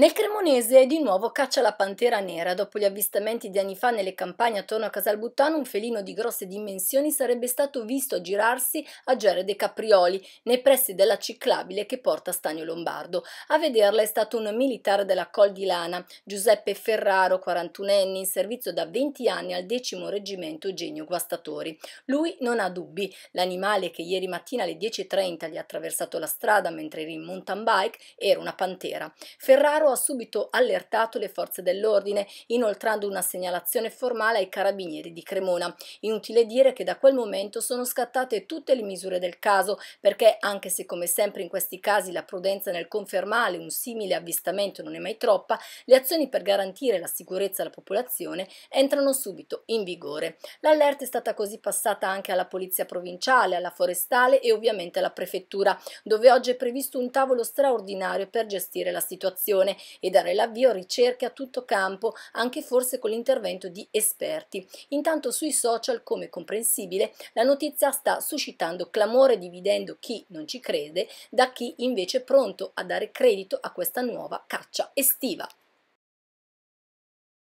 Nel Cremonese di nuovo caccia la pantera nera. Dopo gli avvistamenti di anni fa nelle campagne attorno a Casalbuttano, un felino di grosse dimensioni sarebbe stato visto girarsi a Gere dei Caprioli, nei pressi della ciclabile che porta Stagno Lombardo. A vederla è stato un militare della Col di Lana, Giuseppe Ferraro, 41enne, in servizio da 20 anni al decimo reggimento Genio Guastatori. Lui non ha dubbi. L'animale che ieri mattina alle 10.30 gli ha attraversato la strada mentre era in mountain bike era una pantera. Ferraro Carlo ha subito allertato le forze dell'ordine, inoltrando una segnalazione formale ai carabinieri di Cremona. Inutile dire che da quel momento sono scattate tutte le misure del caso, perché anche se come sempre in questi casi la prudenza nel confermare un simile avvistamento non è mai troppa, le azioni per garantire la sicurezza alla popolazione entrano subito in vigore. L'allerta è stata così passata anche alla polizia provinciale, alla forestale e ovviamente alla prefettura, dove oggi è previsto un tavolo straordinario per gestire la situazione e dare l'avvio a ricerche a tutto campo, anche forse con l'intervento di esperti. Intanto sui social, come comprensibile, la notizia sta suscitando clamore dividendo chi non ci crede da chi invece è pronto a dare credito a questa nuova caccia estiva.